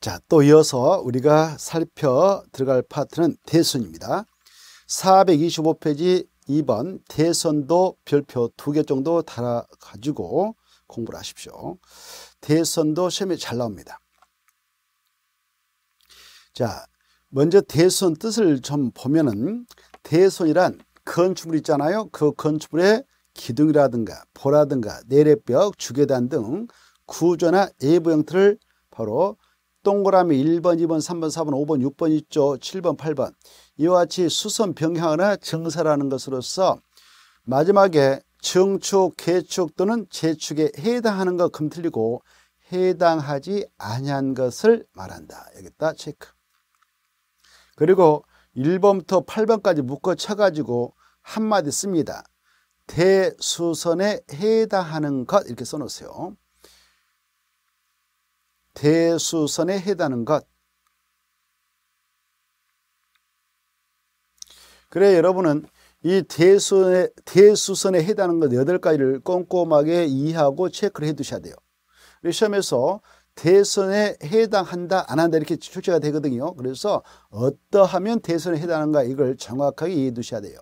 자, 또 이어서 우리가 살펴 들어갈 파트는 대선입니다. 425페이지 2번 대선도 별표 두 개 정도 달아가지고 공부를 하십시오. 대선도 시험에 잘 나옵니다. 자, 먼저 대선 뜻을 좀 보면은 대선이란 건축물 있잖아요. 그 건축물의 기둥이라든가 보라든가 내래벽, 주계단 등 구조나 내부 형태를 바로 동그라미 1번, 2번, 3번, 4번, 5번, 6번 있죠. 7번, 8번. 이와 같이 수선 병행하거나 증설하는 것으로서 마지막에 증축, 개축 또는 재축에 해당하는 것 금틀리고 해당하지 아니한 것을 말한다. 여기다 체크. 그리고 1번부터 8번까지 묶어 쳐가지고 한마디 씁니다. 대수선에 해당하는 것 이렇게 써놓으세요. 대수선에 해당하는 것. 그래 여러분은 이 대수선에, 대수선에 해당하는 것 8가지를 꼼꼼하게 이해하고 체크를 해 두셔야 돼요. 시험에서 대선에 해당한다 안 한다 이렇게 출제가 되거든요. 그래서 어떠하면 대선에 해당한가 이걸 정확하게 이해해 두셔야 돼요.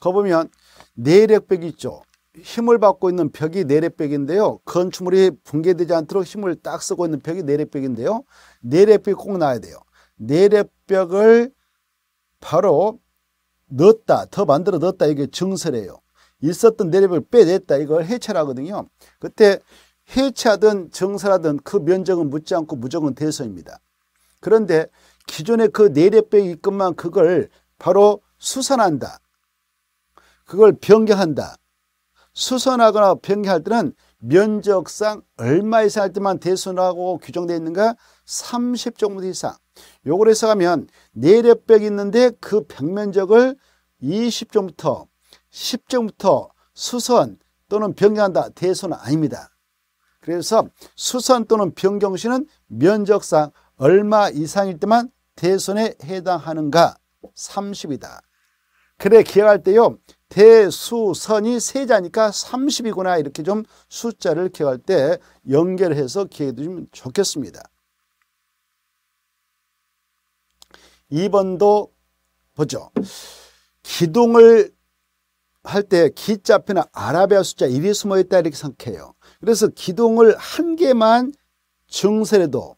거 보면 내력벽 있죠. 힘을 받고 있는 벽이 내력벽인데요. 네 건축물이 붕괴되지 않도록 힘을 딱 쓰고 있는 벽이 내력벽인데요. 네 내력벽이 네 꼭 나야 돼요. 내력벽을 바로 넣었다, 더 만들어 넣었다 이게 증설이에요. 있었던 내력을 빼냈다 이걸 해체를하거든요 그때 해체하든 증설하든 그 면적은 묻지 않고 무조건 대서입니다. 그런데 기존의 그 내력벽이 있건만 그걸 바로 수선한다. 그걸 변경한다. 수선하거나 변경할 때는 면적상 얼마 이상 할 때만 대수하고 규정되어 있는가? 3 0제곱 이상. 요걸 해석하면 내력벽이 있는데 그 벽면적을 2 0제곱터1 0제곱터 수선 또는 변경한다. 대수는 아닙니다. 그래서 수선 또는 변경 시는 면적상 얼마 이상일 때만 대손에 해당하는가? 30이다. 그래 기억할 때요. 대수선이 세 자니까 30이구나 이렇게 좀 숫자를 기억할 때 연결해서 기억해 두시면 좋겠습니다. 2번도 보죠. 기둥을 할 때 기자 앞에 아라비아 숫자 1이 숨어 있다 이렇게 생각해요. 그래서 기둥을 한 개만 증설해도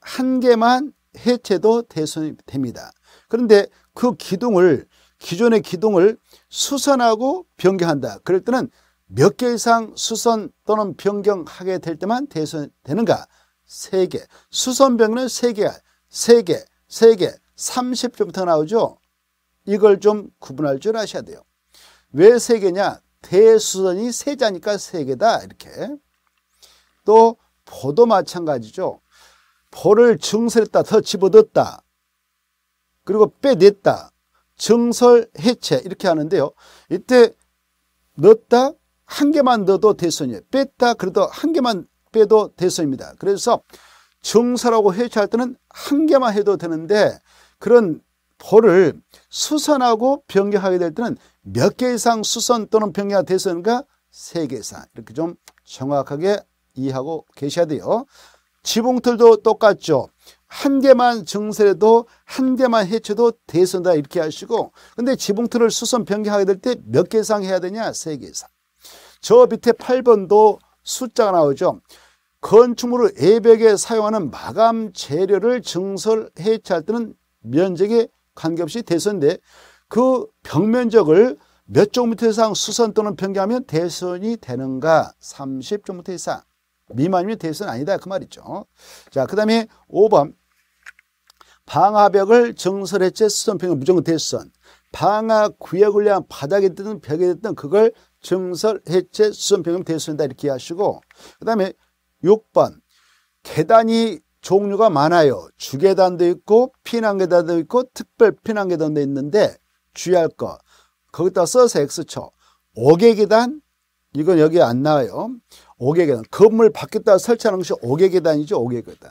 한 개만 해체도 대선이 됩니다. 그런데 그 기둥을 기존의 기둥을 수선하고 변경한다. 그럴 때는 몇 개 이상 수선 또는 변경하게 될 때만 대선 되는가? 세개 수선 변경은 세개세개세개 3 0점부터 나오죠. 이걸 좀 구분할 줄 아셔야 돼요. 왜 세개냐 대수선이 세자니까 세개다 이렇게. 또 보도 마찬가지죠. 보를 증설했다, 더 집어넣었다. 그리고 빼냈다. 정설 해체 이렇게 하는데요. 이때 넣었다 한 개만 넣어도 대선이에요. 뺐다 그래도 한 개만 빼도 대선입니다. 그래서 정설하고 해체할 때는 한 개만 해도 되는데 그런 볼을 수선하고 변경하게 될 때는 몇 개 이상 수선 또는 변경이 대선과 세개 이상 이렇게 좀 정확하게 이해하고 계셔야 돼요. 지붕틀도 똑같죠. 한 개만 증세해도한 개만 해쳐도 대선다 이렇게 하시고 근데 지붕틀을 수선 변경하게 될 때 몇 개 이상 해야 되냐? 세 개 이상. 저 밑에 8번도 숫자가 나오죠. 건축물을 애벽에 사용하는 마감 재료를 증설 해체할 때는 면적에 관계없이 대선인데 그 벽면적을 몇조미터 이상 수선 또는 변경하면 대선이 되는가? 3 0조미터 이상. 미만이면 대선 아니다 그 말이죠. 자, 그 다음에 5번 방화벽을 정설했제 수성평형 무조건 대선 방화 구역을 위한 바닥에 뜨는 벽에 뜨는 그걸 정설 해체 수선평형 대수된다 이렇게 하시고 그 다음에 6번 계단이 종류가 많아요 주계단도 있고 피난계단도 있고 특별 피난계단도 있는데 주의할 것 거기다 써서 X초 5개 계단 이건 여기 안 나와요 5개 계단 건물 밖에다 설치하는 것이 5개 계단이죠 5개 계단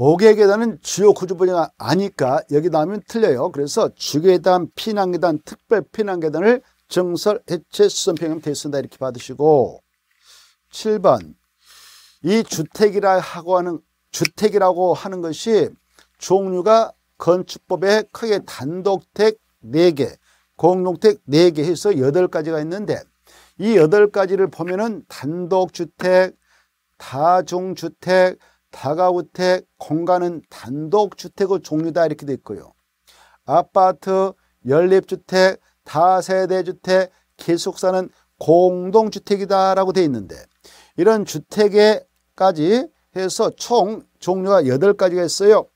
옥의 계단은 주요 구조물이나 아니까 여기 나오면 틀려요. 그래서 주계단, 피난계단, 특별 피난계단을 정설 해체 수선평형 되어 있습니다. 이렇게 받으시고 7번 이 주택이라 고 하는 주택이라고 하는 것이 종류가 건축법에 크게 단독택 4개, 공동택 4개 해서 8가지가 있는데 이 8가지를 보면은 단독주택, 다중주택, 다가우택 공간은 단독주택의 종류다 이렇게 돼 있고요. 아파트, 연립주택, 다세대주택, 기숙사는 공동주택이다라고 돼 있는데 이런 주택에까지 해서 총 종류가 8가지가 있어요.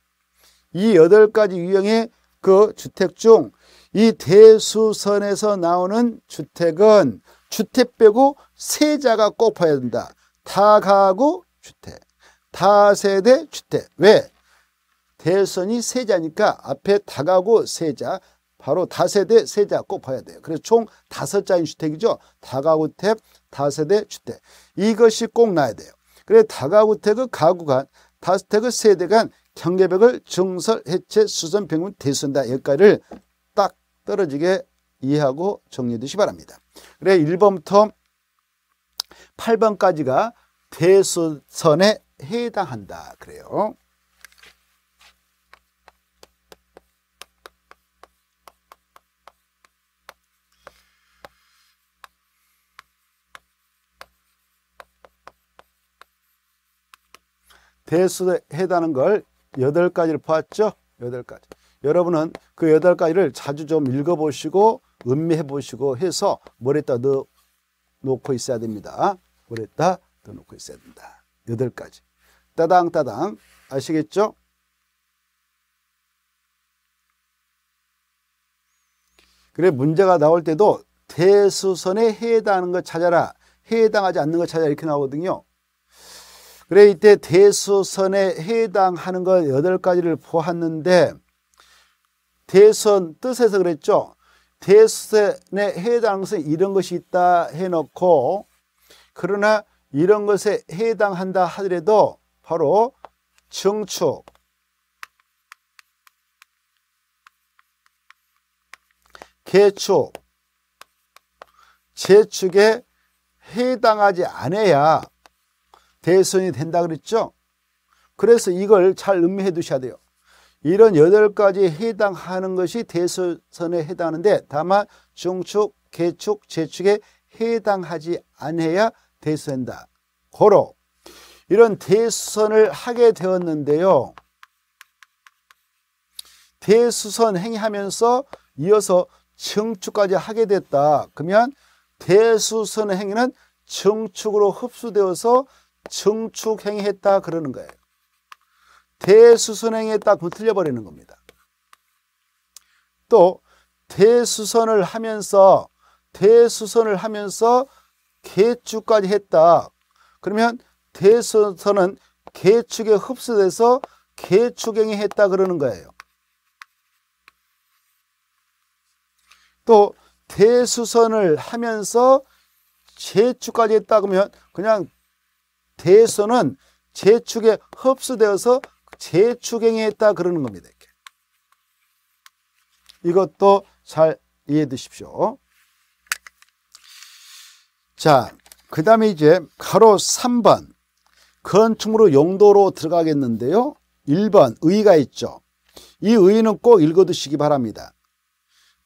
이 8가지 유형의 그 주택 중 이 대수선에서 나오는 주택은 주택 빼고 세자가 꼽아야 된다. 다가구 주택. 다세대 주택. 왜? 대선이 세자니까 앞에 다가고 세자 바로 다세대 세자 꼭 봐야 돼요. 그래서 총 다섯 자인 주택이죠. 다가구택, 다세대 주택. 이것이 꼭 나야 돼요. 그래 다가구택의 가구 간, 다세대의 세대 간 경계벽을 증설, 해체, 수선, 평균, 대선다 여기까지를 딱 떨어지게 이해하고 정리해 주시 바랍니다. 그래 1번부터 8번까지가 대수선의 해당한다 그래요. 대수에 해당하는 걸 8가지를 보았죠? 8가지. 여러분은 그 8가지를 자주 좀 읽어보시고 음미해 보시고 해서 머리다 넣어놓고 있어야 됩니다. 머리다 넣어놓고 있어야 된다. 8가지. 따당 따당 아시겠죠? 그래 문제가 나올 때도 대수선에 해당하는 것 찾아라 해당하지 않는 것 찾아라 이렇게 나오거든요 그래 이때 대수선에 해당하는 것여 가지를 보았는데 대선 뜻에서 그랬죠 대수선에 해당하는 것은 이런 것이 있다 해놓고 그러나 이런 것에 해당한다 하더라도 바로 증축 개축 재축에 해당하지 않아야 대선이 된다 그랬죠? 그래서 이걸 잘 음미해 두셔야 돼요. 이런 여덟 가지에 해당하는 것이 대선에 해당하는데 다만 중축, 개축, 재축에 해당하지 않아야 대선다. 고로 이런 대수선을 하게 되었는데요. 대수선 행위하면서 이어서 증축까지 하게 됐다. 그러면 대수선 행위는 증축으로 흡수되어서 증축 행위했다 그러는 거예요. 대수선 행위했다 그 틀려버리는 겁니다. 또 대수선을 하면서 대수선을 하면서 개축까지 했다. 그러면 대서는 계축에 흡수돼서 계축행이 했다 그러는 거예요. 또 대수선을 하면서 재축까지 했다 그러면 그냥 대수선은 재축에 흡수되어서 재축행이 했다 그러는 겁니다. 이렇게. 이것도 잘 이해해 두십시오. 자, 그 다음에 이제 가로 3번 건축물의 용도로 들어가겠는데요. 1번 의의가 있죠. 이 의의는 꼭 읽어두시기 바랍니다.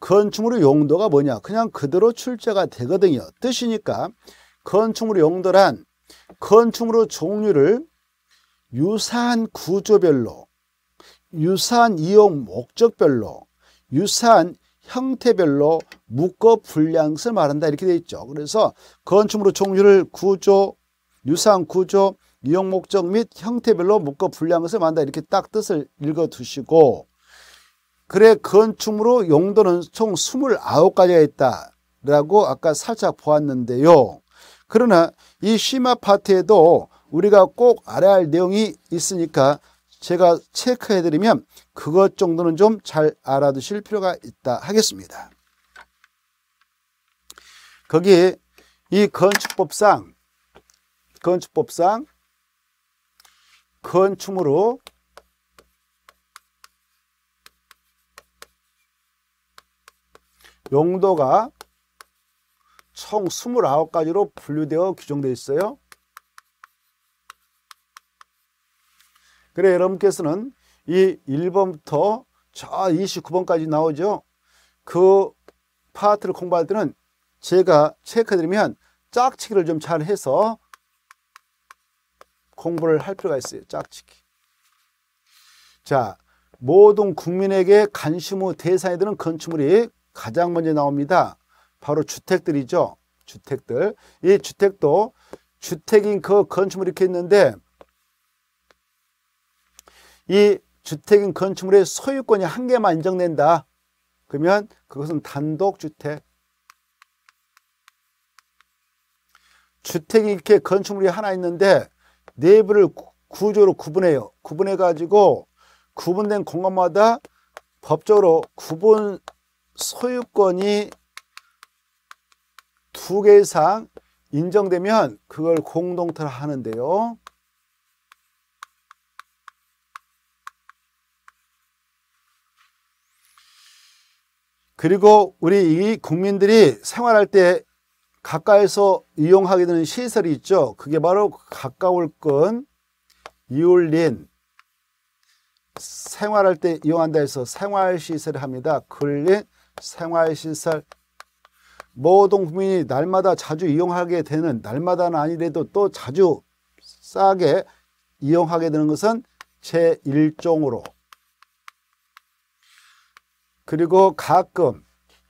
건축물의 용도가 뭐냐? 그냥 그대로 출제가 되거든요. 뜻이니까 건축물의 용도란 건축물의 종류를 유사한 구조별로, 유사한 이용 목적별로, 유사한 형태별로 묶어 분량을 말한다 이렇게 되어 있죠. 그래서 건축물의 종류를 구조, 유사한 구조, 이용 목적 및 형태별로 묶어 분리한 것을 만다 이렇게 딱 뜻을 읽어두시고 그래 건축으로 용도는 총 29가지가 있다라고 아까 살짝 보았는데요. 그러나 이 심화 파트에도 우리가 꼭 알아야 할 내용이 있으니까 제가 체크해드리면 그것 정도는 좀 잘 알아두실 필요가 있다 하겠습니다. 거기 에이 건축법상 건축법상 건축으로 용도가 총 29가지로 분류되어 규정되어 있어요. 그래 여러분께서는 이 1번부터 저 29번까지 나오죠. 그 파트를 공부할 때는 제가 체크드리면 짝치기를 좀 잘 해서 공부를 할 필요가 있어요. 짝짓기. 자, 모든 국민에게 관심 후 대상이 되는 건축물이 가장 먼저 나옵니다. 바로 주택들이죠. 주택들. 이 주택도 주택인 그 건축물이 이렇게 있는데 이 주택인 건축물의 소유권이 한 개만 인정된다. 그러면 그것은 단독주택. 주택이 이렇게 건축물이 하나 있는데 내부를 구조로 구분해요. 구분해 가지고 구분된 공간마다 법적으로 구분 소유권이 두 개 이상 인정되면 그걸 공동타라 하는데요. 그리고 우리 이 국민들이 생활할 때 가까이서 이용하게 되는 시설이 있죠. 그게 바로 가까울 건 이울린 생활할 때 이용한다 해서 생활시설을 합니다. 근린 생활시설 모든 국민이 날마다 자주 이용하게 되는 날마다는 아니래도 또 자주 싸게 이용하게 되는 것은 제1종으로 그리고 가끔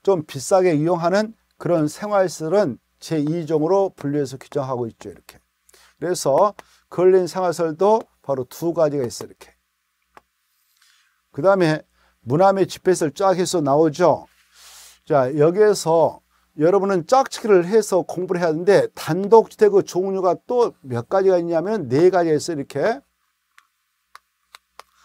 좀 비싸게 이용하는 그런 생활시설은 제2종으로 분류해서 규정하고 있죠. 이렇게. 그래서 걸린 생활설도 바로 두 가지가 있어요. 이렇게. 그 다음에 문암의 집회설 쫙 해서 나오죠. 자, 여기에서 여러분은 짝치기를 해서 공부를 해야 하는데 단독주택의 종류가 또 몇 가지가 있냐면 네 가지가 있어요. 이렇게.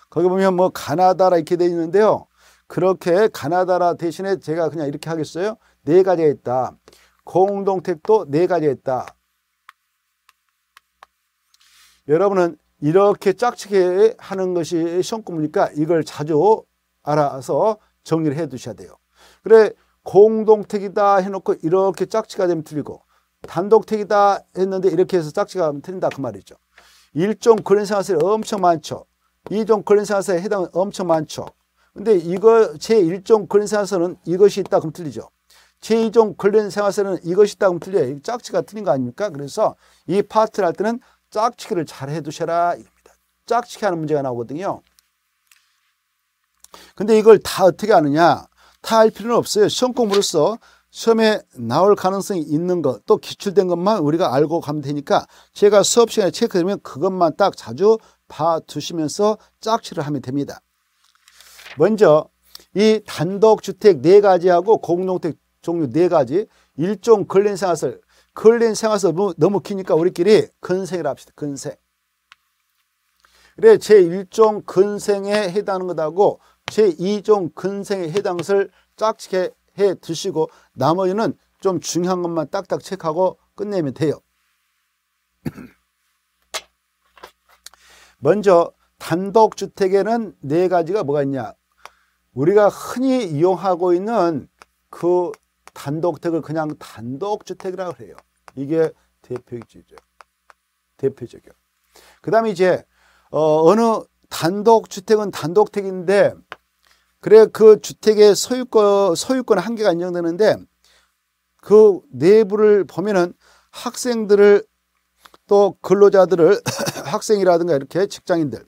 거기 보면 뭐 가나다라 이렇게 돼 있는데요. 그렇게 가나다라 대신에 제가 그냥 이렇게 하겠어요. 네 가지가 있다. 공동택도 네 가지가 있다. 여러분은 이렇게 짝치게 하는 것이 시험구니까 이걸 자주 알아서 정리를 해 두셔야 돼요. 그래 공동택이다 해놓고 이렇게 짝치가 되면 틀리고 단독택이다 했는데 이렇게 해서 짝치가 하면 틀린다 그 말이죠. 1종 근린생활세 엄청 많죠. 2종 근린생활세 해당 엄청 많죠. 근데 이거 제1종 근린생활세는 이것이 있다 그럼 틀리죠. 제2종 근린 생활서는 이것이다 틀려요. 짝지가 틀린 거 아닙니까? 그래서 이 파트를 할 때는 짝치기를 잘 해두셔라 이겁니다. 짝치기 하는 문제가 나오거든요. 근데 이걸 다 어떻게 아느냐? 다 할 필요는 없어요. 시험 공부로서 시험에 나올 가능성이 있는 것, 또 기출된 것만 우리가 알고 가면 되니까 제가 수업 시간에 체크되면 그것만 딱 자주 봐두시면서 짝치를 하면 됩니다. 먼저 이 단독주택 네가지하고 공동주택 종류 네 가지. 일종 걸린 생활설. 걸린 생활설 너무, 뭐 너무 기니까 우리끼리 근생이라 합시다. 근생. 그래 제1종 근생에 해당하는 것하고 제2종 근생에 해당 것을 짝지게 해드시고 나머지는 좀 중요한 것만 딱딱 체크하고 끝내면 돼요. 먼저 단독주택에는 네 가지가 뭐가 있냐. 우리가 흔히 이용하고 있는 그 단독택을 그냥 단독주택이라고 해요. 이게 대표적이죠. 대표적이요. 그 다음에 이제 어, 어느 단독주택은 단독택인데 그래 그 주택의 소유권 소유권 한계가 인정되는데 그 내부를 보면은 학생들을 또 근로자들을 학생이라든가 이렇게 직장인들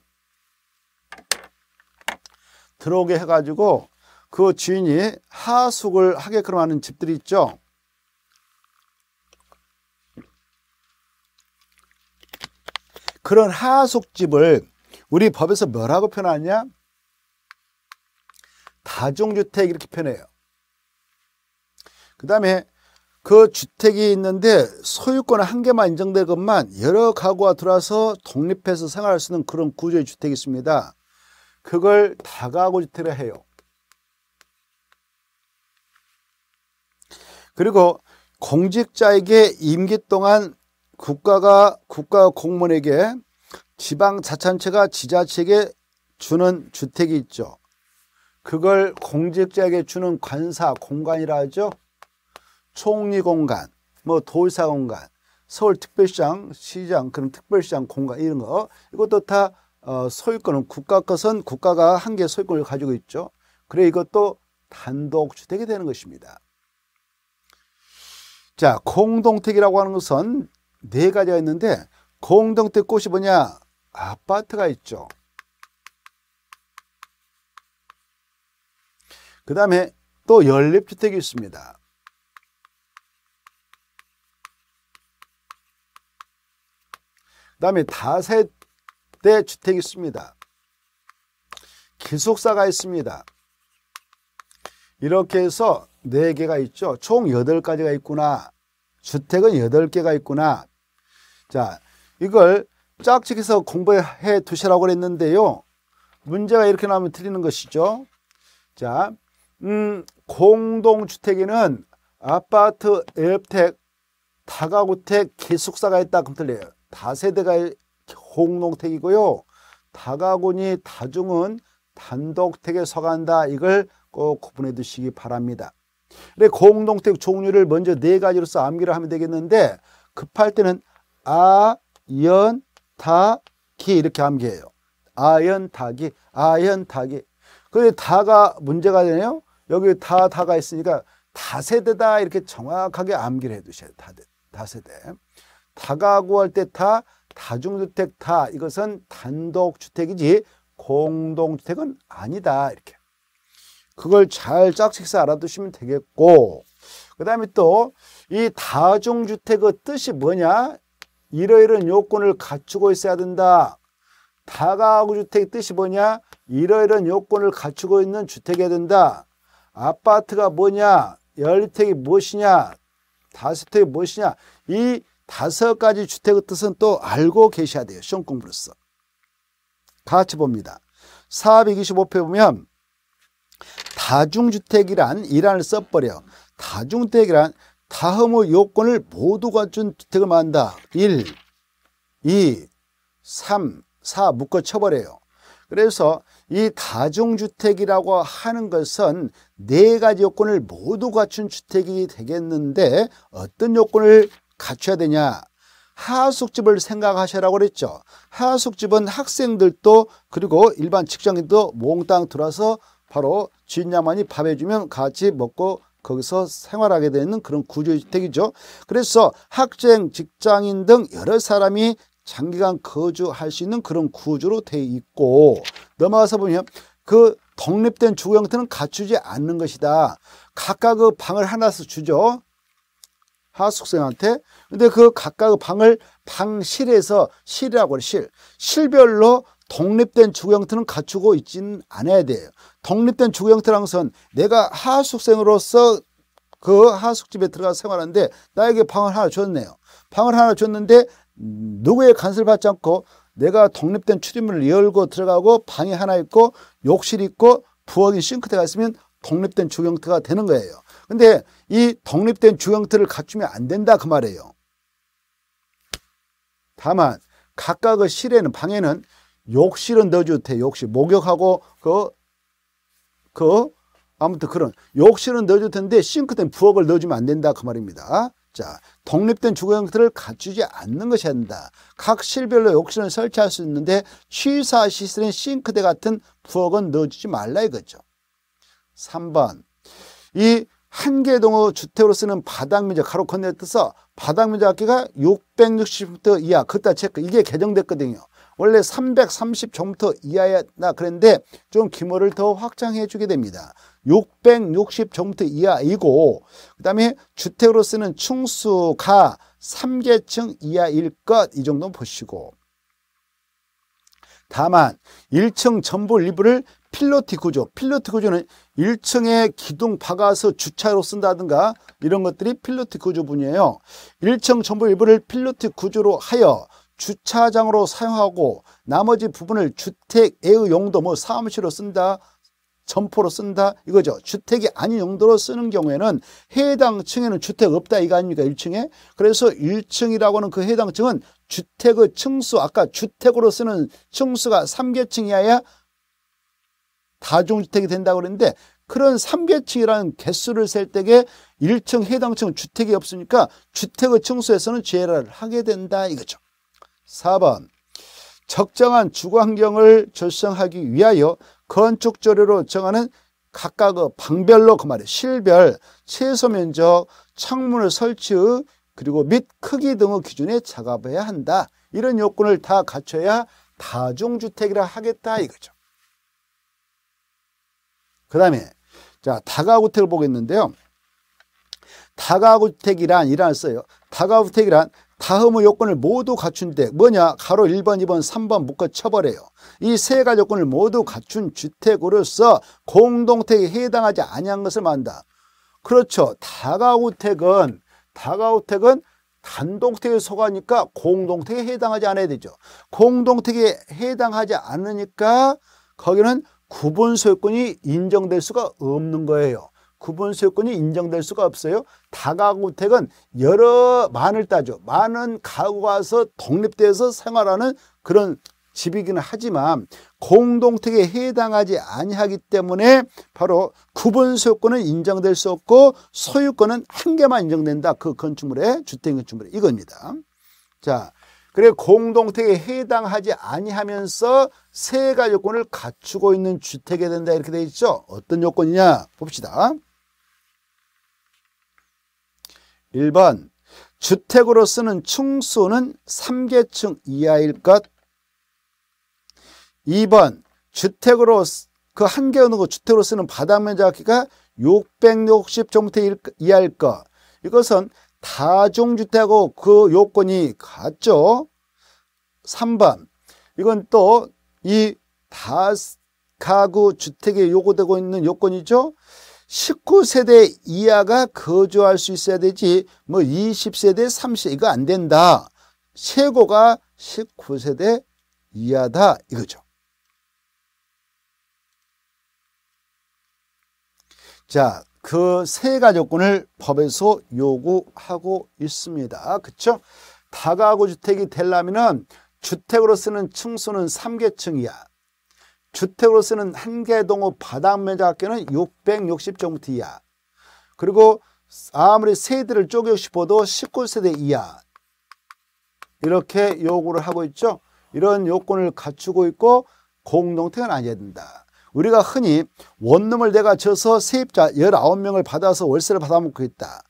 들어오게 해가지고 그 주인이 하숙을 하게끔 하는 집들이 있죠. 그런 하숙집을 우리 법에서 뭐라고 표현하냐? 다중주택 이렇게 표현해요. 그 다음에 그 주택이 있는데 소유권 한 개만 인정될 것만 여러 가구가 들어와서 독립해서 생활할 수 있는 그런 구조의 주택이 있습니다. 그걸 다가구 주택이라 해요. 그리고 공직자에게 임기 동안 국가가 국가 공무원에게 지방 자치단체가 지자체에게 주는 주택이 있죠. 그걸 공직자에게 주는 관사 공간이라 하죠. 총리 공간, 뭐 도의사 공간, 서울특별시장, 시장, 그런 특별시장 공간 이런 거 이것도 다 어, 소유권은 국가 것은 국가가 한 개 소유권을 가지고 있죠. 그래 이것도 단독주택이 되는 것입니다. 자, 공동택이라고 하는 것은 네 가지가 있는데 공동택 꽃이 뭐냐? 아파트가 있죠. 그 다음에 또 연립주택이 있습니다. 그 다음에 다세대 주택이 있습니다. 기숙사가 있습니다. 이렇게 해서 4 개가 있죠. 총8 가지가 있구나. 주택은 8 개가 있구나. 자, 이걸 짝짓해서 공부해 두시라고 그랬는데요. 문제가 이렇게 나오면 틀리는 것이죠. 자, 음, 공동주택에는 아파트, 엘택, 다가구택, 기숙사가 있다. 그럼 틀려요. 다세대가 공동택이고요. 다가구니 다중은 단독택에 서간다. 이걸 꼭 구분해 두시기 바랍니다. 그래 공동택 종류를 먼저 네 가지로서 암기를 하면 되겠는데 급할 때는 아, 연, 타기 이렇게 암기해요. 아연, 타기 아연, 타기그런 다가 문제가 되네요. 여기 다, 다가 있으니까 다세대다 이렇게 정확하게 암기를 해두셔야 돼요. 다세대. 다가구 할때 다, 다중주택 다 이것은 단독주택이지 공동주택은 아니다 이렇게. 그걸 잘 짝식사 알아두시면 되겠고 그 다음에 또 이 다중주택의 뜻이 뭐냐? 이러이러한 요건을 갖추고 있어야 된다. 다가구 주택 뜻이 뭐냐? 이러이러한 요건을 갖추고 있는 주택이어야 된다. 아파트가 뭐냐? 연립택이 무엇이냐? 다세택이 무엇이냐? 이 다섯 가지 주택의 뜻은 또 알고 계셔야 돼요. 시험 공부로서. 같이 봅니다. 4 2 5표 보면 다중주택이란 이란을 써버려. 다중주택이란 다음의 요건을 모두 갖춘 주택을 만다. 1, 2, 3, 4 묶어 쳐버려요. 그래서 이 다중주택이라고 하는 것은 네 가지 요건을 모두 갖춘 주택이 되겠는데 어떤 요건을 갖춰야 되냐 하숙집을 생각하시라고 그랬죠 하숙집은 학생들도 그리고 일반 직장인도 몽땅 들어와서 바로 주인야만이 밥해주면 같이 먹고 거기서 생활하게 되는 그런 구조주택이죠. 그래서 학생, 직장인 등 여러 사람이 장기간 거주할 수 있는 그런 구조로 돼 있고 넘어가서 보면 그 독립된 주거 형태는 갖추지 않는 것이다. 각각의 그 방을 하나씩 주죠. 하숙생한테. 근데 그 각각의 그 방을 방실에서 실이라고 그래, 실. 실별로 독립된 주거 형태는 갖추고 있지는 않아야 돼요. 독립된 주거 형태는 항상 내가 하숙생으로서 그 하숙집에 들어가 서 생활하는데 나에게 방을 하나 줬네요. 방을 하나 줬는데 누구의 간섭을 받지 않고 내가 독립된 출입문을 열고 들어가고 방이 하나 있고 욕실 있고 부엌이 싱크대가 있으면 독립된 주거 형태가 되는 거예요. 근데 이 독립된 주거 형태를 갖추면 안 된다 그 말이에요. 다만 각각의 그 실에는 방에는 욕실은 넣어줘도 돼. 욕실 목욕하고 그그 아무튼 그런 욕실은 넣어줄 텐데 싱크대는 부엌을 넣어주면 안 된다 그 말입니다. 자, 독립된 주거 형태를 갖추지 않는 것이 한다. 각 실별로 욕실을 설치할 수 있는데 취사 시설인 싱크대 같은 부엌은 넣어주지 말라 이거죠. 3번 이 한개동호 주택으로 쓰는 바닥면적 가로 건너뛰어서 바닥면적 합계가 660m 이하 그따 체크 이게 개정됐거든요. 원래 330점부터 이하였다 그런데 좀 규모를 더 확장해 주게 됩니다. 660점부터 이하이고 그 다음에 주택으로 쓰는 층수가 3계층 이하일 것 이 정도 보시고 다만 1층 전부 일부를 필로티 구조, 필로티 구조는 1층에 기둥 박아서 주차로 쓴다든가 이런 것들이 필로티 구조 분이에요. 1층 전부 일부를 필로티 구조로 하여 주차장으로 사용하고 나머지 부분을 주택의 용도 뭐 사무실로 쓴다 점포로 쓴다 이거죠 주택이 아닌 용도로 쓰는 경우에는 해당 층에는 주택 없다 이거 아닙니까 1층에 그래서 1층이라고 하는 그 해당 층은 주택의 층수 아까 주택으로 쓰는 층수가 3계층 이하야 다중주택이 된다고 그랬는데 그런 3계층이라는 개수를 셀 때에 1층 해당 층 주택이 없으니까 주택의 층수에서는 제외를 하게 된다 이거죠 4번 적정한 주거 환경을 조성하기 위하여 건축 조례로 정하는 각각의 방별로 그 말에 실별, 최소 면적, 창문을 설치 그리고 및 크기 등의 기준에 작업해야 한다. 이런 요건을 다 갖춰야 다중주택이라 하겠다 이거죠. 그 다음에 자 다가구택을 보겠는데요. 다가구택이란 이란 써요. 다가구택이란 다음의 요건을 모두 갖춘 데 뭐냐 가로 1번 2번 3번 묶어 쳐버려요 이 세 가지 요건을 모두 갖춘 주택으로서 공동택에 해당하지 아니한 것을 말다 그렇죠 다가구택은 다가구택은 단독택에 속하니까 공동택에 해당하지 않아야 되죠 공동택에 해당하지 않으니까 거기는 구분 소유권이 인정될 수가 없는 거예요 구분소유권이 인정될 수가 없어요. 다가구택은 여러 만을 따죠. 많은 가구가서 와 독립돼서 생활하는 그런 집이기는 하지만 공동택에 해당하지 아니하기 때문에 바로 구분소유권은 인정될 수 없고 소유권은 한 개만 인정된다. 그건축물에주택건축물에 이겁니다. 자, 그래 공동택에 해당하지 아니하면서 세가 요건을 갖추고 있는 주택이 된다 이렇게 돼 있죠. 어떤 요건이냐 봅시다. 1번 주택으로 쓰는 층수는 3계층 이하일 것 2번 주택으로 그 한 개 어느 거 주택으로 쓰는 바닥면 적확히가 660제곱미터 이하일 것 이것은 다중주택하고 그 요건이 같죠 3번 이건 또 이 다가구 주택에 요구되고 있는 요건이죠 19세대 이하가 거주할 수 있어야 되지 뭐 20세대 30세대 이거 안 된다. 최고가 19세대 이하다 이거죠. 자, 그 세 가족권을 법에서 요구하고 있습니다. 그렇죠? 다가구 주택이 되려면 주택으로 쓰는 층수는 3계층이야 주택으로 쓰는 한 개동호 바닥면적학교는 660제곱미터 이하 그리고 아무리 세대를 쪼개고 싶어도 19세대 이하 이렇게 요구를 하고 있죠. 이런 요건을 갖추고 있고 공동택은 아니어야 된다. 우리가 흔히 원룸을 내가 져서 세입자 19명을 받아서 월세를 받아먹고 있다.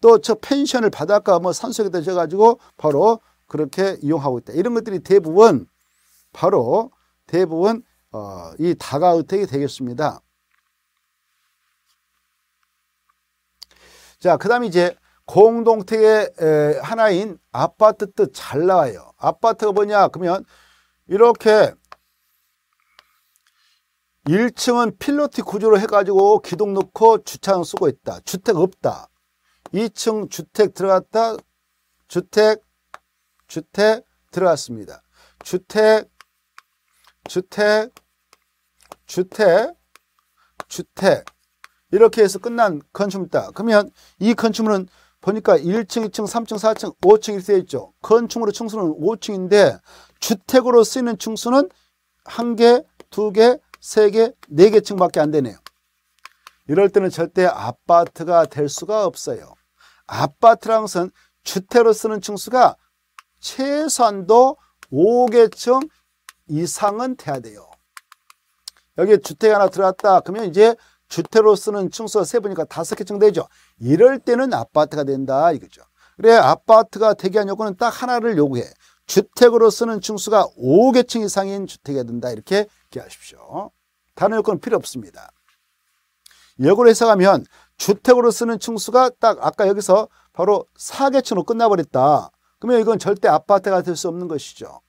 또 저 펜션을 받아가 뭐 산속에다 져가지고 바로 그렇게 이용하고 있다. 이런 것들이 대부분 바로 대부분 어, 이다가의택이 되겠습니다. 자, 그 다음에 이제 공동택의 하나인 아파트 뜻 잘 나와요. 아파트가 뭐냐? 그러면 이렇게 1층은 필로티 구조로 해가지고 기둥 넣고 주차장 쓰고 있다. 주택 없다. 2층 주택 들어갔다. 주택, 주택 들어갔습니다. 주택, 주택, 주택, 주택 이렇게 해서 끝난 건축물이다. 그러면 이 건축물은 보니까 1층, 2층, 3층, 4층, 5층 이렇게 되어 있죠. 건축물의 층수는 5층인데 주택으로 쓰이는 층수는 한 개, 두 개, 세 개, 네 개 층밖에 안 되네요. 이럴 때는 절대 아파트가 될 수가 없어요. 아파트라는 것은 주택으로 쓰는 층수가 최소한도 5개 층 이상은 돼야 돼요. 여기에 주택 하나 들어왔다 그러면 이제 주택으로 쓰는 층수가 세 보니까 다섯 개층 되죠. 이럴 때는 아파트가 된다 이거죠. 그래 아파트가 되게 한 요건은 딱 하나를 요구해. 주택으로 쓰는 층수가 5개층 이상인 주택이 된다 이렇게 기하십시오. 다른 요건 필요 없습니다. 역으로 해석하면 주택으로 쓰는 층수가 딱 아까 여기서 바로 4개층으로 끝나버렸다. 그러면 이건 절대 아파트가 될 수 없는 것이죠.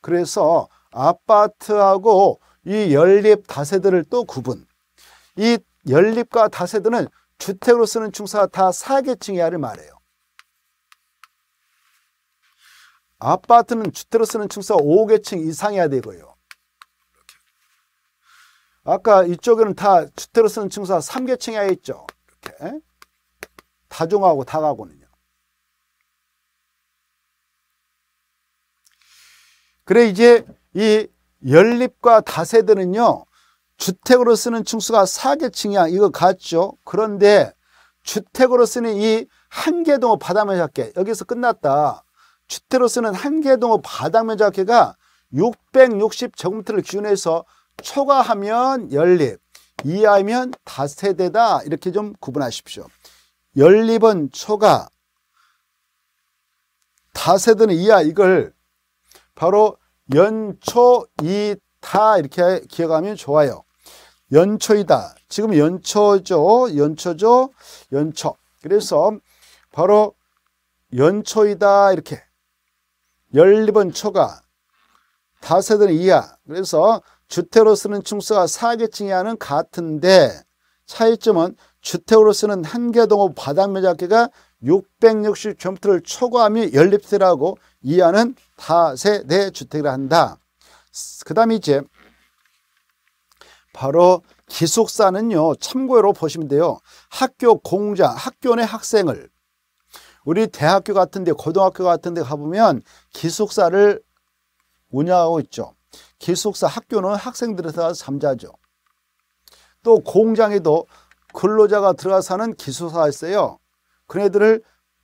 그래서 아파트하고 이 연립 다세대를 또 구분. 이 연립과 다세대는 주택으로 쓰는 충사 다 4계층 이하를 말해요. 아파트는 주택으로 쓰는 충사 5계층 이상이야 되고요. 아까 이쪽에는 다 주택으로 쓰는 충사 3계층 이하 있죠. 이렇게. 다종하고 다가구는요 그래 이제 이 연립과 다세대는요. 주택으로 쓰는 층수가 4계층이야. 이거 같죠? 그런데 주택으로 쓰는 이한계동업 바닥면 작계 여기서 끝났다. 주택으로 쓰는 한계동업 바닥면 작계가 660제곱미터를 기준해서 초과하면 연립, 이하면 다세대다 이렇게 좀 구분하십시오. 연립은 초과, 다세대는 이하 이걸 바로 연초 이다 이렇게 기억하면 좋아요. 연초이다. 지금 연초죠. 연초죠. 연초. 그래서 바로 연초이다 이렇게 12번 초가 다세대는 이하 그래서 주택으로 쓰는 층수가 4계층 이하는 같은데 차이점은 주택으로 쓰는 한계동업 바닥 면적계가 6 6 0점곱를 초과하며 연립세라고 이하는 다세 내주택이라 네 한다. 그 다음에 이제 바로 기숙사는요. 참고로 보시면 돼요. 학교 공장, 학교 내 학생을 우리 대학교 같은데 고등학교 같은데 가보면 기숙사를 운영하고 있죠. 기숙사 학교는 학생들에들서 잠자죠. 또 공장에도 근로자가 들어가 사는 기숙사가 있어요. 그네들을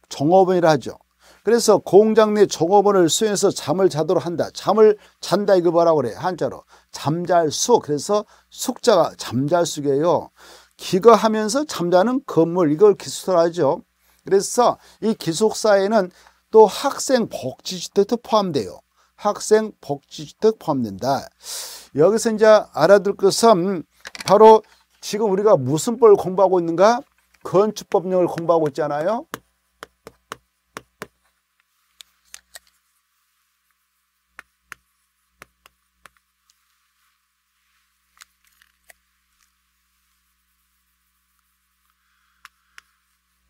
종업원이라 하죠. 그래서 공장 내 종업원을 수행해서 잠을 자도록 한다. 잠을 잔다 이거 뭐라 그래 한자로 잠잘 수 그래서 숙자가 잠잘 수게요 기거하면서 잠자는 건물 이걸 기숙사라죠. 그래서 이 기숙사에는 또 학생 복지주택도 포함돼요. 학생 복지주택 포함된다. 여기서 이제 알아둘 것은 바로 지금 우리가 무슨 법을 공부하고 있는가? 건축법령을 공부하고 있잖아요.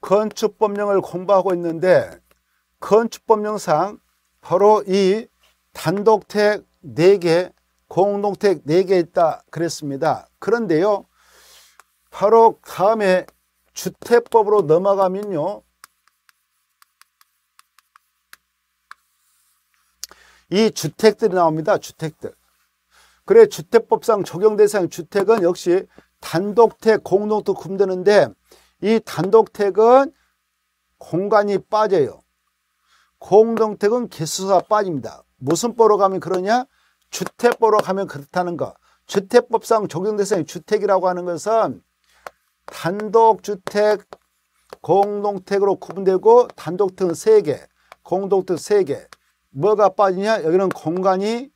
건축법령을 공부하고 있는데 건축법령상 바로 이 단독택 4개, 공동택 4개 있다 그랬습니다. 그런데요. 바로 다음에 주택법으로 넘어가면요. 이 주택들이 나옵니다. 주택들. 그래 주택법상 적용 대상 주택은 역시 단독택, 공동택 구분되는데 이 단독택은 공간이 빠져요. 공동택은 개수가 빠집니다. 무슨 보러 가면 그러냐? 주택보러 가면 그렇다는 거. 주택법상 적용 대상이 주택이라고 하는 것은 단독주택, 공동택으로 구분되고 단독택은 세개 공동택 세개 뭐가 빠지냐? 여기는 공간이,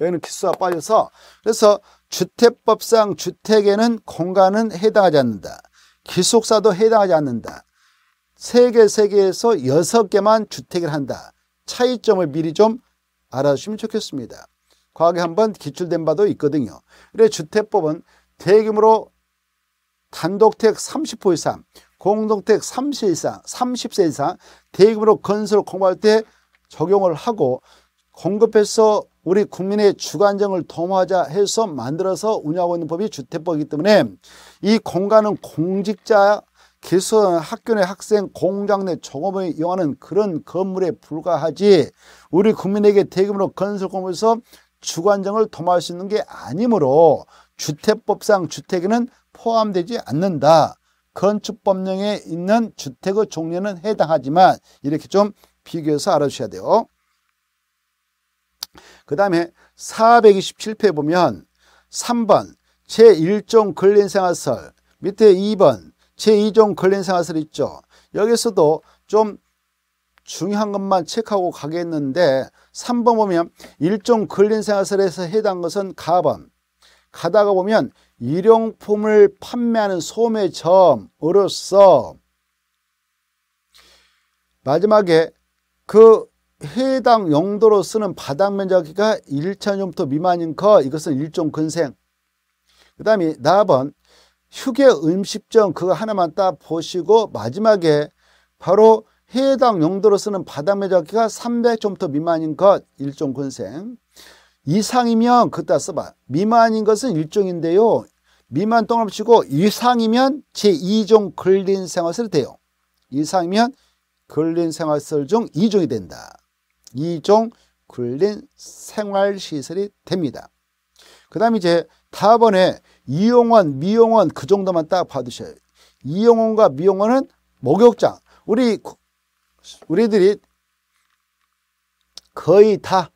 여기는 기수가 빠져서 그래서 주택법상 주택에는 공간은 해당하지 않는다. 기숙사도 해당하지 않는다. 세개 세계에서 여섯 개만 주택을 한다. 차이점을 미리 좀 알아주시면 좋겠습니다. 과거에 한번 기출된 바도 있거든요. 그래 주택법은 대규모로 단독택 30호 이상, 공동택 30세 이상, 30세 이상 대규모로 건설 공부할 때 적용을 하고 공급해서 우리 국민의 주관정을 도모하자 해서 만들어서 운영하고 있는 법이 주택법이기 때문에 이 공간은 공직자 개선 학교 내 학생 공장 내 종업원이 이용하는 그런 건물에 불과하지 우리 국민에게 대금으로 건설 건물에서 주관정을 도모할 수 있는 게 아니므로 주택법상 주택에는 포함되지 않는다. 건축법령에 있는 주택의 종류는 해당하지만 이렇게 좀 비교해서 알아주셔야 돼요. 그 다음에 427페 보면 3번 제1종 근린생활설 밑에 2번 제2종 근린생활설 있죠. 여기서도 좀 중요한 것만 체크하고 가겠는데 3번 보면 1종 근린생활설에서 해당 것은 가번 가다가 보면 일용품을 판매하는 소매점으로서 마지막에 그 해당 용도로 쓰는 바닥 면적이가 1차용토 미만인 거 이것은 일종 근생 그 다음에 나번 휴게 음식점 그거 하나만 딱 보시고 마지막에 바로 해당 용도로 쓰는 바닥 면적이가 300점부터 미만인 것 일종 근생 이상이면 그따 써봐 미만인 것은 일종인데요 미만 동을 미이고 이상이면 제2종 근린생활이 돼요 이상이면 근린생활설 중 2종이 된다 이종 굴린 생활시설이 됩니다. 그 다음 이제 다음에 이용원, 미용원 그 정도만 딱 봐두셔요. 이용원과 미용원은 목욕장. 우리, 우리들이 거의 다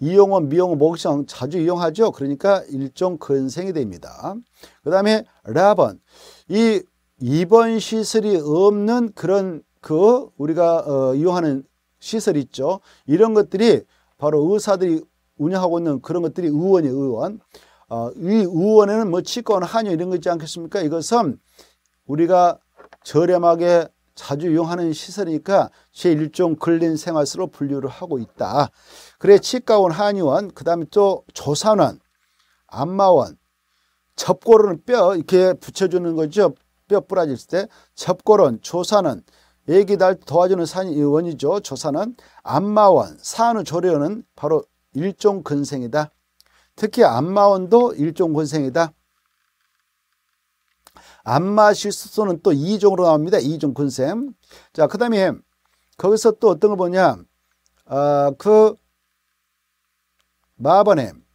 이용원, 미용원, 목욕장 자주 이용하죠. 그러니까 일종 근생이 됩니다. 그 다음에 라 번. 이 입원 시설이 없는 그런 그 우리가 어, 이용하는 시설 있죠. 이런 것들이 바로 의사들이 운영하고 있는 그런 것들이 의원이 의원. 어, 이 의원에는 뭐치과원 한의 이런 거 있지 않겠습니까? 이것은 우리가 저렴하게 자주 이용하는 시설이니까 제일종 근린 생활수로 분류를 하고 있다. 그래 치과원, 한의원, 그 다음에 또 조산원, 안마원, 접고로는 뼈 이렇게 붙여주는 거죠. 뼈 부러질 때 접고론, 조산원, 애기달 도와주는 산이 원이죠. 조사는 안마원, 산후 조려는 바로 일종근생이다. 특히 안마원도 일종근생이다. 안마실수소는 또 2종으로 나옵니다. 2종 근생. 자, 그 다음에 거기서 또 어떤 걸 보냐. 어, 그 마번햄.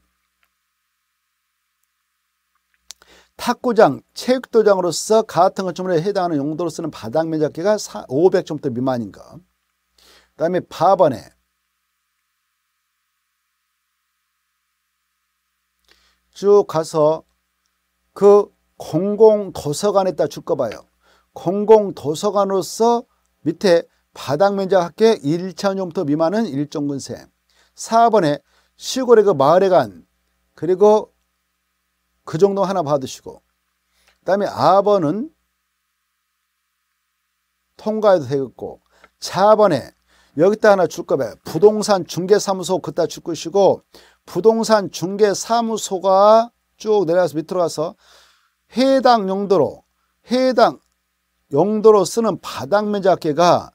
탁구장, 체육도장으로서 같은 건축물에 해당하는 용도로 쓰는 바닥 면적계가 500제곱미터 미만인 것. 그 다음에 4번에 쭉 가서 그 공공도서관에다 줄 거봐요. 공공도서관으로서 밑에 바닥 면적 합계 1차원부터 미만은 일정근세 4번에 시골의 그 마을에 간 그리고 그 정도 하나 받으시고 그 다음에 아번은 통과해도 되겠고 4번에 여기다 하나 줄 거면 부동산 중개사무소 그따 줄 것이고 부동산 중개사무소가 쭉 내려가서 밑으로 가서 해당 용도로 해당 용도로 쓰는 바닥 면적계가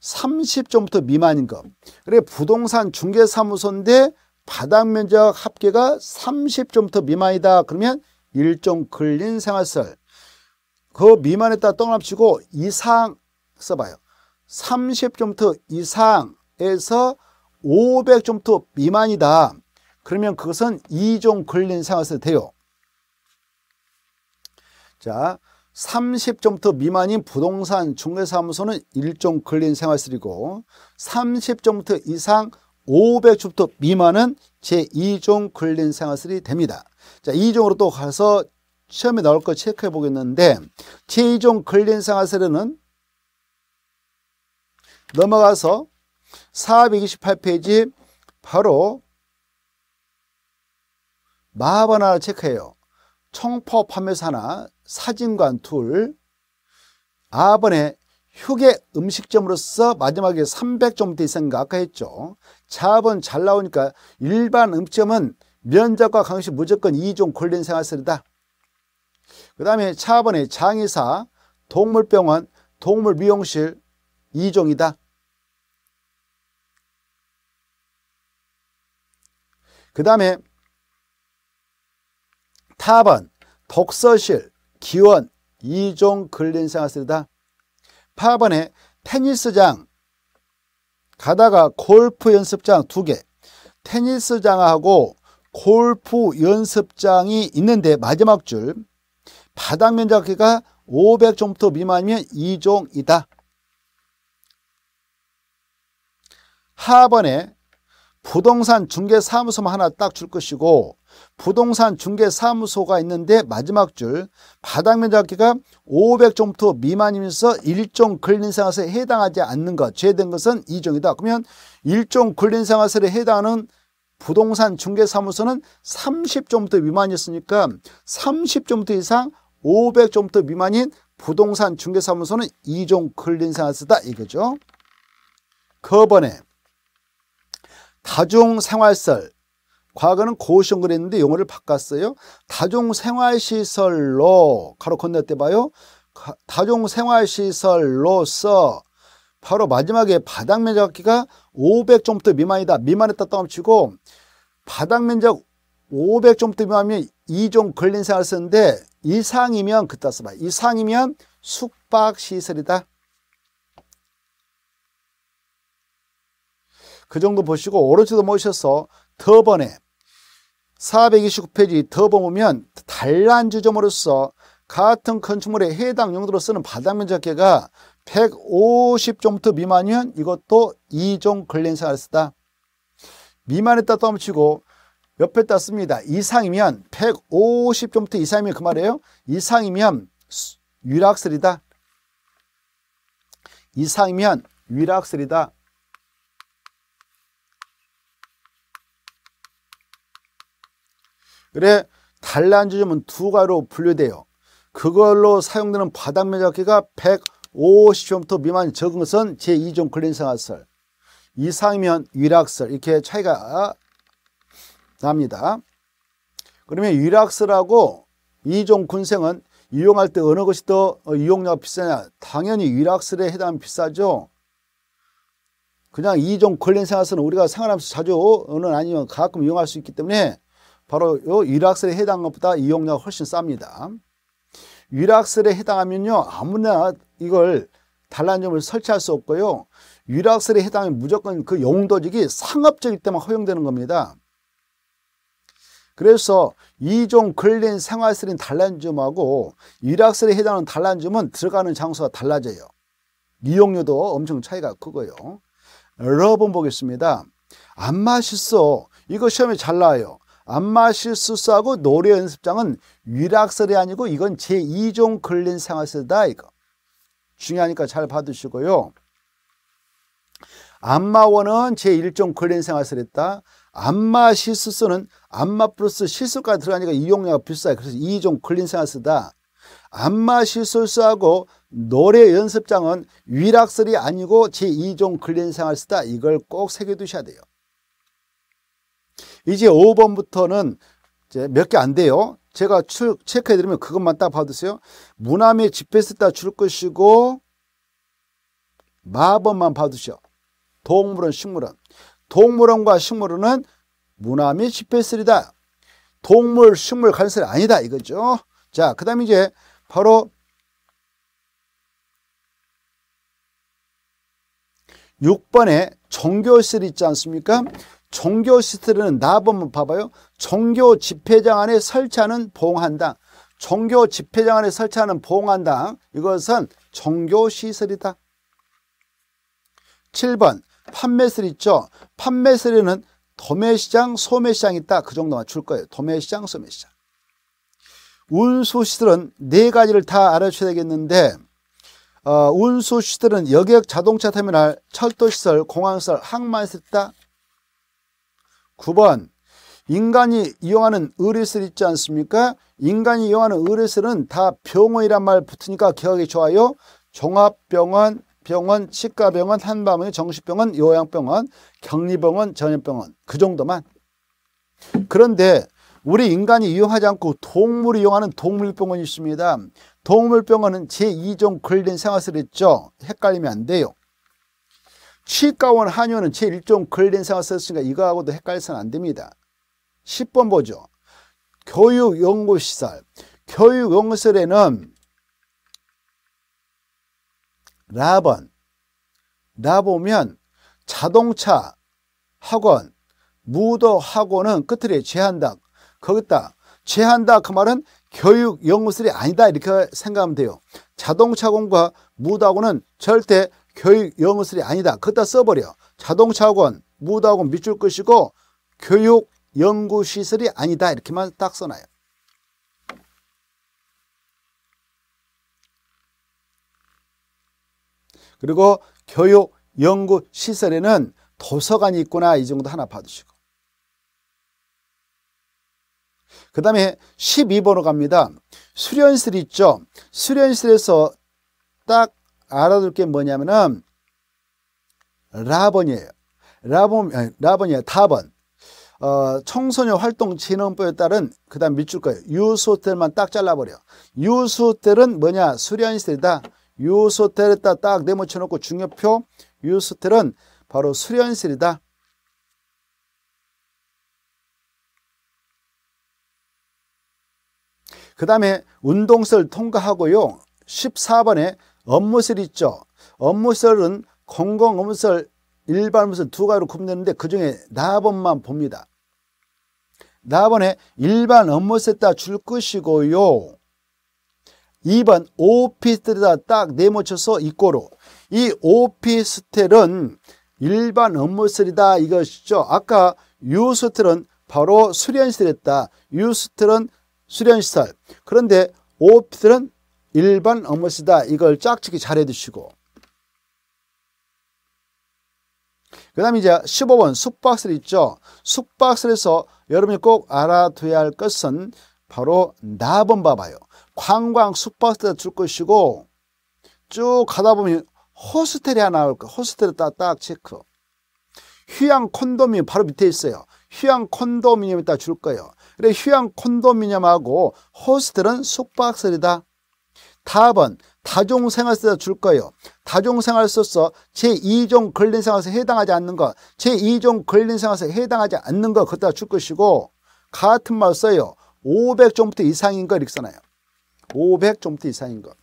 30점부터 미만인 것. 그래 부동산 중개사무소인데 바닥 면적 합계가 30점부터 미만이다. 그러면 일종 근린 생활시설. 그 미만에 따라 떠납치고 이상 써봐요. 30점부터 이상에서 500점부터 미만이다. 그러면 그것은 2종 근린 생활시설 돼요. 자, 30점부터 미만인 부동산 중개사무소는 1종 근린 생활시설이고 30점부터 이상 500주부터 미만은 제2종 글린생활슬이 됩니다. 자, 2종으로 또 가서 시험에 나올 거 체크해 보겠는데 제2종 글린생활슬은 넘어가서 428페이지 바로 마하나를 체크해요. 청포 판매사나 사진관 둘, 아번의 휴게 음식점으로서 마지막에 300종부터 있었는가 아까 했죠. 4번 잘 나오니까 일반 음점은 면접과 강시 무조건 2종 걸린 생활설이다. 그 다음에 4번에 장의사, 동물병원, 동물미용실 2종이다. 그 다음에 4번 독서실, 기원, 2종 근린생활쓰이다 8번에 테니스장, 가다가 골프 연습장 두 개, 테니스장하고 골프 연습장이 있는데 마지막 줄 바닥 면적기가 500종부터 미만이면 2종이다. 하번에 부동산 중개사무소만 하나 딱 줄 것이고 부동산 중개사무소가 있는데 마지막 줄 바닥 면적기가 500종부터 미만이면서 1종 근린생활세에 해당하지 않는 것 제외된 것은 이종이다 그러면 1종 근린생활세에 해당하는 부동산 중개사무소는 30종부터 미만이었으니까 30종부터 이상 500종부터 미만인 부동산 중개사무소는 2종 근린생활세다 이거죠. 그 번에 다중생활설 과거는 고시원 그랬는데 용어를 바꿨어요. 다중생활시설로 가로 건너때 봐요. 다중생활시설로서 바로 마지막에 바닥 면적기가 500좀부터 미만이다. 미만했다 떠넘치고 바닥 면적 500좀부터 미만이면 2종 걸린 생활을 쓰는데 이상이면 그따 써봐. 이상이면 숙박시설이다. 그 정도 보시고 오른쪽도 모셔서 더번에 429페이지 더 보면 단란 지점으로서 같은 건축물에 해당 용도로 쓰는 바닥면 적계가 150점부터 미만이면 이것도 2종 근린생활 쓰다. 미만에다 떠치고 옆에 따습니다 이상이면 150점부터 이상이면 그 말이에요. 이상이면 위락설이다. 이상이면 위락설이다. 그래 달란주 점은 두 가로 분류돼요. 그걸로 사용되는 바닥면 잡기가 150점부터 미만 적은 것은 제2종 클린생활설 이상이면 위락설 이렇게 차이가 납니다. 그러면 위락설하고 2종 군생은 이용할 때 어느 것이 더 어, 이용료가 비싸냐 당연히 위락설에 해당하면 비싸죠. 그냥 2종 권린 생활서은 우리가 생활하면서 자주 어느 아니면 가끔 이용할 수 있기 때문에 바로 요 유락셀에 해당한 것보다 이용료가 훨씬 쌉니다. 유락셀에 해당하면요. 아무나 이걸 단란점을 설치할 수 없고요. 유락셀에 해당하면 무조건 그 용도직이 상업적일 때만 허용되는 겁니다. 그래서 2종 글린 생활스린 단란점하고 유락셀에 해당하는 단란점은 들어가는 장소가 달라져요. 이용료도 엄청 차이가 크고요. 러분 보겠습니다. 안 맛있어. 이거 시험에 잘 나와요. 안마실 수사하고 노래 연습장은 위락설이 아니고 이건 제2종 클린 생활쓰다 이거. 중요하니까 잘봐으시고요 안마원은 제1종 클린 생활쓰 했다. 안마 실수서는 안마 플러스 실수까지 들어가니까 이용료가 비싸요. 그래서 2종 클린 생활쓰다. 안마 실수사하고 노래 연습장은 위락설이 아니고 제2종 클린 생활쓰다. 이걸 꼭 새겨두셔야 돼요. 이제 5번부터는 이제 몇 개 안 돼요. 제가 출, 체크해드리면 그것만 딱 봐두세요. 무남의 집에서 따줄 것이고 마법만 봐두시 동물원, 식물원. 동물원과 식물원은 무남의 집회설이다. 동물, 식물 간설 아니다 이거죠. 자, 그 다음에 이제 바로 6번에 종교설 있지 않습니까? 종교 시설은 나보면 봐봐요. 종교 집회장 안에 설치하는 봉한당. 종교 집회장 안에 설치하는 봉한당. 이것은 종교 시설이다. 7번 판매설 있죠. 판매설에는 도매시장, 소매시장 있다. 그 정도만 줄 거예요. 도매시장, 소매시장. 운수시설은 네 가지를 다 알아주셔야 되겠는데 어, 운수시설은 여객, 자동차 터미널, 철도시설, 공항시설, 항만시설 있다. 9번 인간이 이용하는 의뢰슬 있지 않습니까? 인간이 이용하는 의뢰슬은 다 병원이란 말 붙으니까 기억이 좋아요. 종합병원, 병원, 치과병원, 한방의 정신병원, 요양병원, 격리병원, 전염병원 그 정도만. 그런데 우리 인간이 이용하지 않고 동물이 이용하는 동물병원이 있습니다. 동물병원은 제2종 근린 생활을 했죠. 헷갈리면 안 돼요. 치과원 한의원은 제1종 클린생활 썼으니까 이거하고도 헷갈려서는 안 됩니다. 10번 보죠. 교육연구시설. 교육연구시설에는 라번, 라보면 자동차 학원, 무도 학원은 끝을 제한다. 거기다 제한다 그 말은 교육연구설이 시 아니다 이렇게 생각하면 돼요. 자동차 공과 무도학원은 절대 교육 영어설이 아니다. 그다 써버려. 자동차학원, 무도학원 밑줄 것이고 교육 연구시설이 아니다. 이렇게만 딱 써놔요. 그리고 교육 연구시설에는 도서관이 있구나 이 정도 하나 봐두시고 그 다음에 12번으로 갑니다. 수련실 있죠. 수련실에서 딱 알아둘 게 뭐냐면은 라번이에요. 라번, 아니, 라번이에요. 다번 어, 청소년 활동 진흥법에 따른 그 다음 밑줄 거예요. 유스호텔만 딱 잘라버려. 유스호텔은 뭐냐? 수련시설이다. 유스호텔에다 딱 내모쳐놓고 중요표 유스호텔은 바로 수련시설이다그 다음에 운동설 통과하고요. 14번에 업무슬 있죠. 업무슬은 공공 업무슬, 일반 업무슬 두 가지로 구분되는데 그 중에 나번만 봅니다. 나번에 일반 업무슬 다줄 것이고요. 2번 오피스텔에다 딱 내모쳐서 입고로 이 오피스텔은 일반 업무실이다 이것이죠. 아까 유스텔은 바로 수련실이었다. 유스텔은 수련시설. 그런데 오피스텔은 일반 어머스다 이걸 짝짓기 잘해 두시고 그 다음에 이제 15번 숙박설 있죠. 숙박설에서 여러분이 꼭 알아둬야 할 것은 바로 나번 봐봐요. 관광 숙박스에줄 것이고 쭉 가다 보면 호스텔이 하나 나올 거. 호스텔에 딱, 딱 체크. 휴양 콘도미니 바로 밑에 있어요. 휴양 콘도미니엄에 딱줄 거예요. 그래 휴양 콘도미니하고 호스텔은 숙박설이다. 4번 다종생활세에서 줄 거예요. 다종생활세로서 제2종 근린생활세에 해당하지 않는 것, 제2종 근린생활세에 해당하지 않는 것 그것도 줄 것이고 같은 말 써요. 500종부터 이상인 걸 이렇게 써놔요. 500종부터 이상인 것.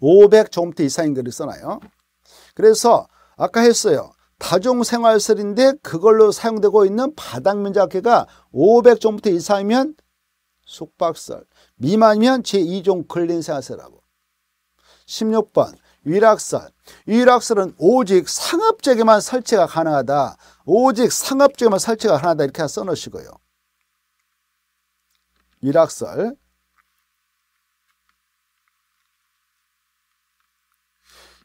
500종부터 이상인 걸 이렇게 써놔요. 그래서 아까 했어요. 다종생활설인데 그걸로 사용되고 있는 바닥면적회가 500종부터 이상이면 숙박설, 미만이면 제2종 클린사세라고 16번 위락설 위락설은 오직 상업적에만 설치가 가능하다 오직 상업적에만 설치가 가능하다 이렇게 써놓으시고요 위락설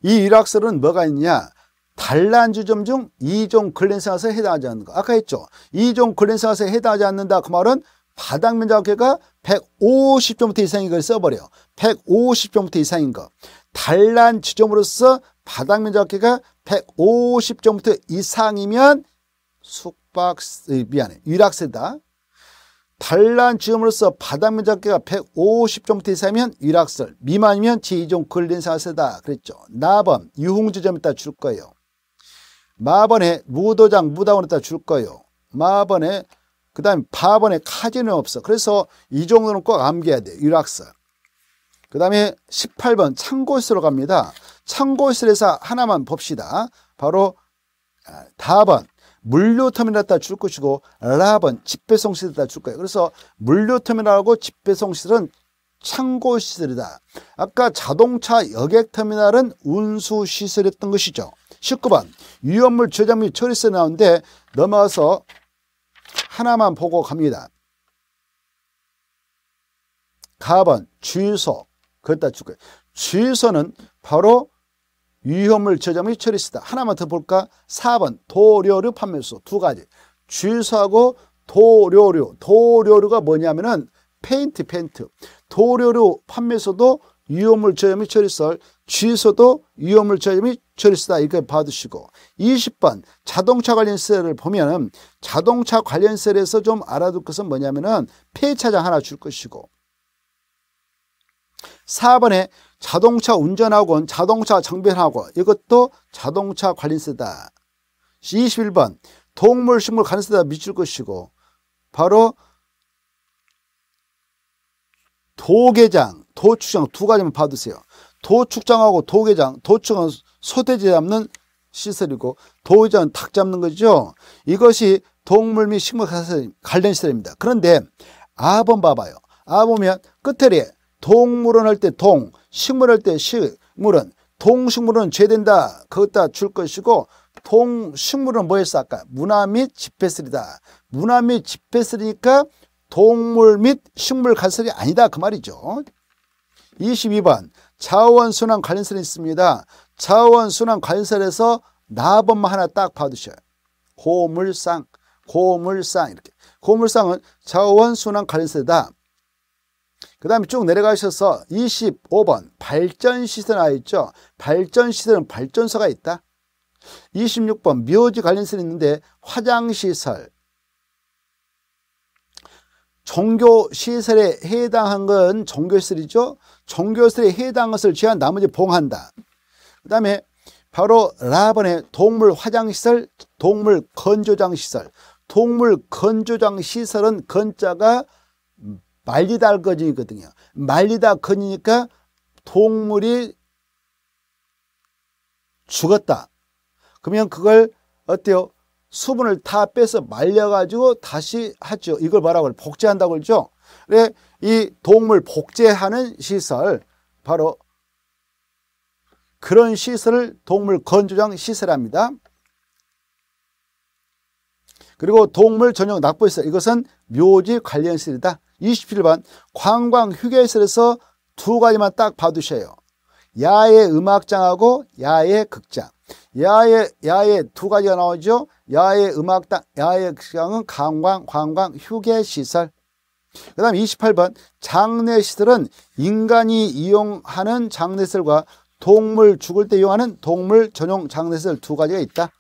이 위락설은 뭐가 있냐 단란주점중 2종 클린사세에 해당하지 않는거 아까 했죠 2종 클린사세에 해당하지 않는다 그 말은 바닥 면적 어가 150점부터 이상인 걸 써버려. 150점부터 이상인 거. 단란 지점으로서 바닥 면적 어가 150점부터 이상이면 숙박, 미안해. 유락세다. 단란 지점으로서 바닥 면적 어가 150점부터 이상이면 유락설. 미만이면 제2종 근린사세다. 그랬죠. 나번, 유흥지점에다 줄 거예요. 마번에 무도장, 무당원에다 줄 거예요. 마번에 그 다음에 4번에 카지는 없어. 그래서 이 정도는 꼭 암기해야 돼. 유락설. 그 다음에 18번 참고실로 갑니다. 참고실에서 하나만 봅시다. 바로 4번 아, 물류터미널에다 줄 것이고 라번 집배송실에다 줄 거예요. 그래서 물류터미널하고 집배송시설은 창고시설이다. 아까 자동차 여객터미널은 운수시설이었던 것이죠. 19번 유연물 저장 및 처리세 시 나오는데 넘어가서 하나만 보고 갑니다. 4번 주유소 그다 줄거요 주유소는 바로 위험을 저지하 처리시다. 하나만 더 볼까? 4번 도료류 판매소 두 가지. 주유소하고 도료류. 도료류가 뭐냐면은 페인트 페인트. 도료류 판매소도 위험을 저지하 처리설. 주유소도 위험을 저지하 처리수다 이렇게 받으시고 20번 자동차 관련 셀을 보면은 자동차 관련 셀에서 좀 알아둘 것은 뭐냐면은 폐차장 하나 줄 것이고 4번에 자동차 운전학원, 자동차 정비하고 이것도 자동차 관련세다. 21번 동물, 식물 관련세다 미칠 것이고 바로 도계장, 도축장 두 가지만 받으세요 도축장하고 도계장, 도축은 장 소돼지 잡는 시설이고 도의자는 탁 잡는 거죠. 이것이 동물 및 식물 관련 시설입니다. 그런데 아 번 봐봐요. 아 보면 끝에 동물원 할때 동, 식물 할 때 식물은 동식물은 죄된다. 그것다 줄 것이고 동식물은 뭐였어 아까? 문화 및 집회설이다. 문화 및 집회설이니까 동물 및 식물 가설이 아니다 그 말이죠. 22번 자원순환 관련설이 있습니다. 자원 순환 관설에서 나범 하나 딱 받으셔요. 고물상, 고물상 이렇게. 고물상은 자원 순환 관설이다그 다음에 쭉 내려가셔서 25번 발전시설 나있죠 발전시설은 발전소가 있다. 26번 묘지 관련설이 있는데 화장시설, 종교시설에 해당한 건 종교시설이죠. 종교시설에 해당한 것을 제한 나머지 봉한다. 그 다음에 바로 라번의 동물 화장시설, 동물 건조장시설 동물 건조장시설은 건자가 말리다 건이거든요 말리다 건이니까 동물이 죽었다 그러면 그걸 어때요? 수분을 다 빼서 말려가지고 다시 하죠. 이걸 뭐라고 복제한다고 그러죠. 이 동물 복제하는 시설, 바로 그런 시설을 동물 건조장 시설합니다. 그리고 동물 전용 납부시설 이것은 묘지 관련 시설이다. 27번 관광 휴게시설에서 두 가지만 딱 봐두셔요. 야외 음악장하고 야외 극장. 야외 야외 두 가지가 나오죠. 야외 음악당, 야외 극장은 관광, 관광 휴게 시설. 그다음 28번 장례 시설은 인간이 이용하는 장례시설과 동물 죽을 때 이용하는 동물 전용 장례시설 두 가지가 있다.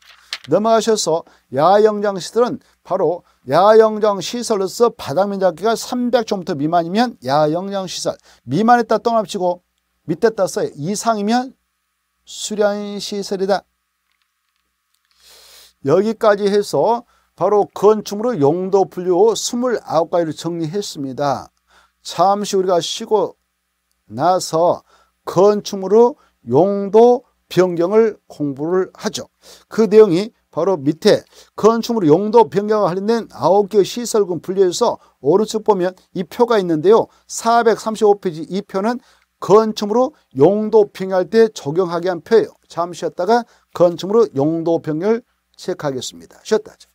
넘어가셔서 야영장 시설은 바로 야영장 시설로서 바닥면 적기가 300점부터 미만이면 야영장 시설 미만에다 떠납치고 밑에 따서 이상이면 수련 시설이다. 여기까지 해서 바로 건축물의 용도 분류 29가지를 정리했습니다. 잠시 우리가 쉬고 나서 건축물의 용도 변경을 공부를 하죠. 그 내용이 바로 밑에 건축물 용도 변경과 관련된 아홉 개의 시설군 분류해서 오른쪽 보면 이 표가 있는데요. 435페이지 이 표는 건축물로 용도 변경할 때 적용하게 한 표예요. 잠시 쉬었다가 건축물로 용도 변경을 체크하겠습니다. 쉬었다. 하죠.